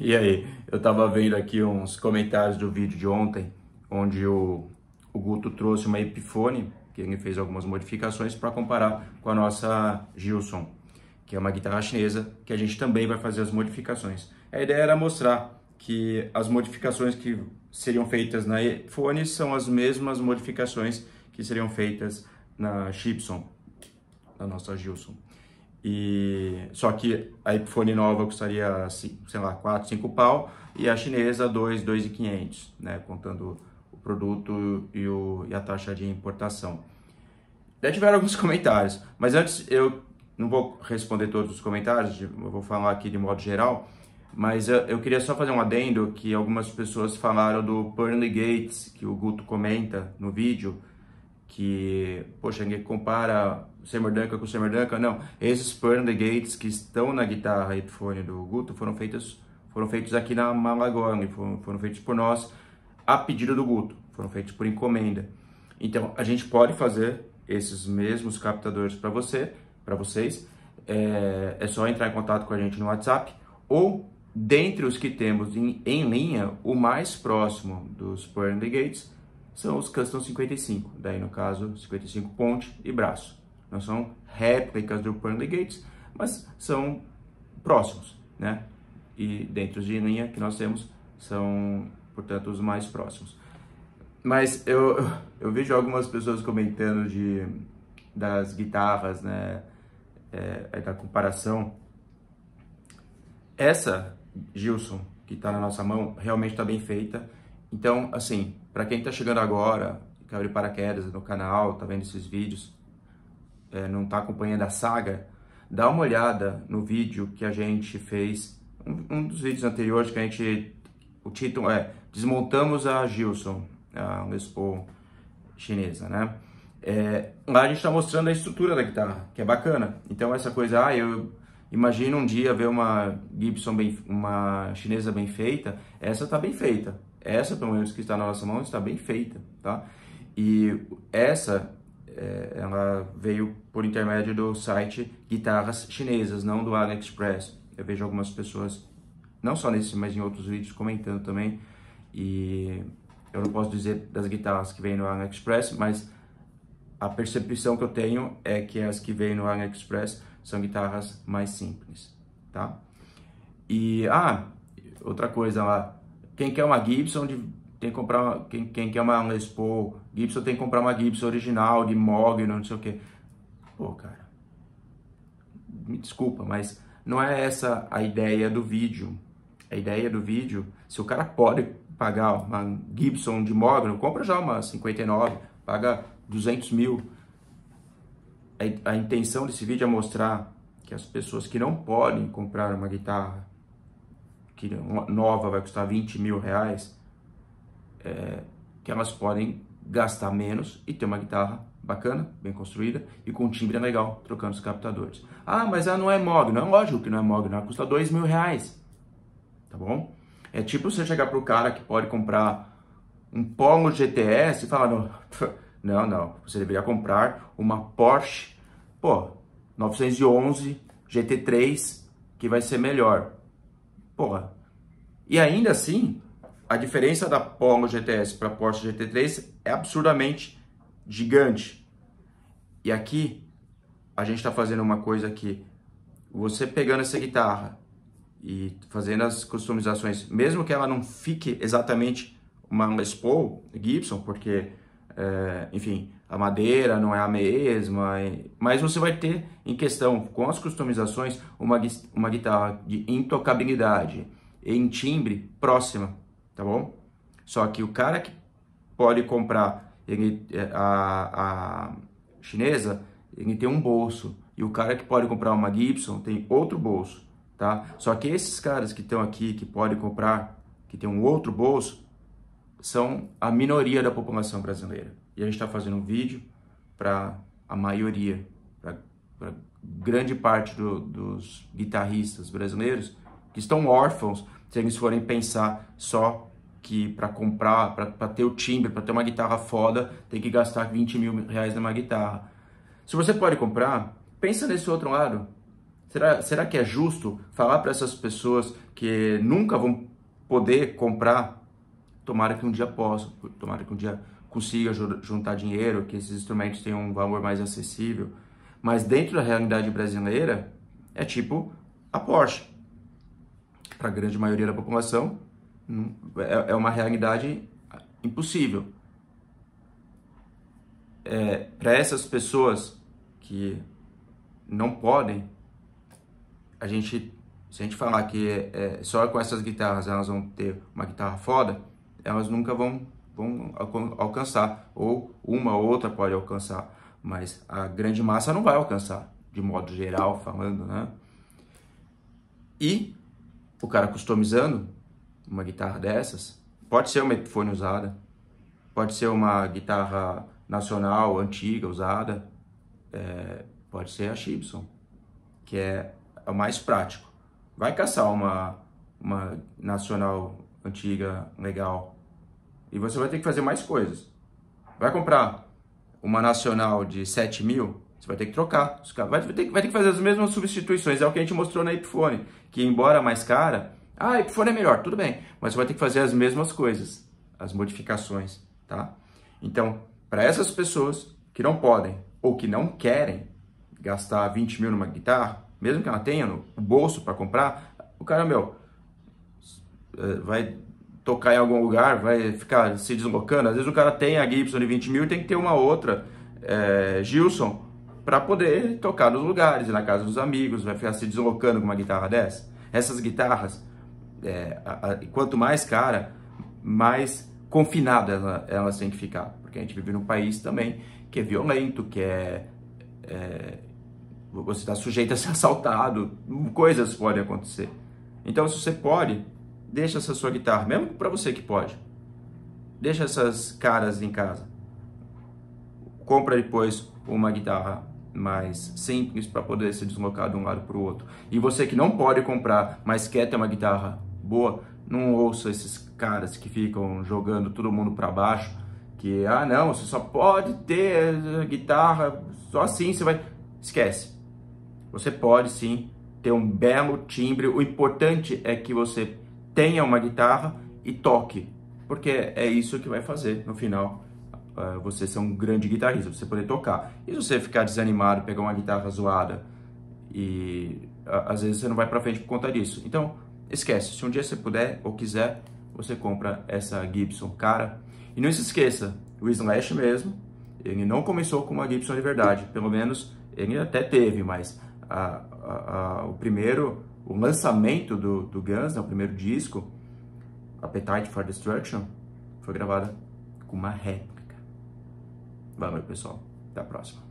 E aí, eu tava vendo aqui uns comentários do vídeo de ontem, onde o, o Guto trouxe uma Epiphone, que ele fez algumas modificações para comparar com a nossa Gilson, que é uma guitarra chinesa, que a gente também vai fazer as modificações. A ideia era mostrar que as modificações que seriam feitas na Epiphone são as mesmas modificações que seriam feitas na Gibson, na nossa Gilson. E só que a iPhone nova custaria, sei lá, 4, 5 pau e a chinesa 2, 2,500, né, contando o produto e, o, e a taxa de importação. Já tiveram alguns comentários, mas antes eu não vou responder todos os comentários, eu vou falar aqui de modo geral, mas eu, eu queria só fazer um adendo que algumas pessoas falaram do Pearly Gates, que o Guto comenta no vídeo, que, poxa, ninguém compara Seymour Duncan com Seymour Duncan, não. Esses the Gates que estão na guitarra e fone do Guto foram feitos, foram feitos aqui na Malagong, foram, foram feitos por nós a pedido do Guto, foram feitos por encomenda. Então, a gente pode fazer esses mesmos captadores para você, para vocês. É, é, só entrar em contato com a gente no WhatsApp ou dentre os que temos em, em linha, o mais próximo dos the Gates são os custom 55, daí no caso 55 ponte e braço. Não são réplicas do Pearly Gates, mas são próximos, né? E dentro de linha que nós temos são, portanto, os mais próximos. Mas eu, eu vejo algumas pessoas comentando de, das guitarras, né? É, da comparação. Essa Gilson, que está na nossa mão, realmente está bem feita então, assim, para quem está chegando agora, que abre paraquedas no canal, tá vendo esses vídeos, é, não está acompanhando a saga, dá uma olhada no vídeo que a gente fez, um, um dos vídeos anteriores que a gente, o título é Desmontamos a Gilson, a Lespo chinesa, né? É, lá a gente está mostrando a estrutura da guitarra, que é bacana. Então essa coisa, ah, eu Imagina um dia ver uma Gibson, bem, uma chinesa bem feita. Essa está bem feita. Essa, pelo menos que está na nossa mão, está bem feita, tá? E essa, é, ela veio por intermédio do site Guitarras Chinesas, não do AliExpress. Eu vejo algumas pessoas, não só nesse, mas em outros vídeos, comentando também. E eu não posso dizer das guitarras que vêm no AliExpress, mas a percepção que eu tenho é que as que vêm no AliExpress são guitarras mais simples, tá? E, ah, outra coisa lá, quem quer uma Gibson tem que comprar, quem, quem quer uma Les Paul, Gibson tem que comprar uma Gibson original, de mogno, não sei o que. Pô, cara, me desculpa, mas não é essa a ideia do vídeo. A ideia do vídeo, se o cara pode pagar uma Gibson de mogno, compra já uma 59, paga 200 mil, a, intenção desse vídeo é mostrar que as pessoas que não podem comprar uma guitarra que nova vai custar 20 mil reais, é, que elas podem gastar menos e ter uma guitarra bacana, bem construída e com timbre legal, trocando os captadores. Ah, mas ela não é Mogno. É lógico que não é Mogno, ela custa 2 mil reais, tá bom? É tipo você chegar para o cara que pode comprar um Polo GTS e falar, não, Não, não. Você deveria comprar uma Porsche, pô, 911 GT3, que vai ser melhor. Porra. E ainda assim, a diferença da Polo GTS para a Porsche GT3 é absurdamente gigante. E aqui a gente está fazendo uma coisa que você pegando essa guitarra e fazendo as customizações, mesmo que ela não fique exatamente uma Les Paul Gibson, porque é, enfim, a madeira não é a mesma, mas você vai ter em questão, com as customizações, uma, uma guitarra de intocabilidade em timbre próxima, tá bom? Só que o cara que pode comprar ele, é, a, a chinesa, ele tem um bolso, e o cara que pode comprar uma Gibson tem outro bolso, tá? Só que esses caras que estão aqui, que podem comprar, que tem um outro bolso, são a minoria da população brasileira. E a gente está fazendo um vídeo para a maioria, para grande parte do, dos guitarristas brasileiros que estão órfãos se eles forem pensar só que para comprar, para ter o timbre, para ter uma guitarra foda, tem que gastar 20 mil reais numa guitarra. Se você pode comprar, pensa nesse outro lado. Será, será que é justo falar para essas pessoas que nunca vão poder comprar Tomara que um dia possa, tomara que um dia consiga juntar dinheiro, que esses instrumentos tenham um valor mais acessível. Mas dentro da realidade brasileira, é tipo a Porsche. Para a grande maioria da população, é, é uma realidade impossível. É, Para essas pessoas que não podem, a gente, se a gente falar que é, é só com essas guitarras elas vão ter uma guitarra foda, elas nunca vão, vão alcançar, ou uma ou outra pode alcançar, mas a grande massa não vai alcançar, de modo geral falando, né? E o cara customizando uma guitarra dessas, pode ser uma Epiphone usada, pode ser uma guitarra nacional, antiga, usada, é, pode ser a Gibson, que é o mais prático. Vai caçar uma, uma nacional antiga, legal. E você vai ter que fazer mais coisas. Vai comprar uma nacional de 7 mil, você vai ter que trocar. Vai ter que, vai ter que fazer as mesmas substituições. É o que a gente mostrou na iphone que embora mais cara, ah, a iphone é melhor, tudo bem. Mas você vai ter que fazer as mesmas coisas, as modificações, tá? Então, para essas pessoas que não podem ou que não querem gastar 20 mil numa guitarra, mesmo que ela tenha no bolso para comprar, o cara, meu, eh, vai tocar em algum lugar, vai ficar se deslocando. Às vezes o cara tem a Gibson de 20 mil e tem que ter uma outra é, Gilson para poder tocar nos lugares, na casa dos amigos, vai ficar se deslocando com uma guitarra dessa. Essas guitarras, é, a, a, quanto mais cara, mais confinada ela, elas têm que ficar. Porque a gente vive num país também que é violento, que é, é você está sujeito a ser assaltado, coisas podem acontecer. Então, se você pode Deixa essa sua guitarra, mesmo para você que pode. Deixa essas caras em casa. Compra depois uma guitarra mais simples para poder se deslocar de um lado para o outro. E você que não pode comprar, mas quer ter uma guitarra boa, não ouça esses caras que ficam jogando todo mundo para baixo, que ah não, você só pode ter guitarra, só assim você vai. Esquece. Você pode sim ter um belo timbre. O importante é que você tenha uma guitarra e toque, porque é isso que vai fazer no final eh, você ser um grande guitarrista, você poder tocar. E se você ficar desanimado, pegar uma guitarra zoada e às vezes você não vai para frente por conta disso. Então, esquece, se um dia você puder ou quiser, você compra essa Gibson cara. E não se esqueça, o Slash mesmo, ele não começou com uma Gibson de verdade, pelo menos ele até teve, mas a, a, a, o primeiro o lançamento do, do Guns, né, o primeiro disco, Appetite for Destruction, foi gravada com uma réplica. Valeu, pessoal. Até a próxima.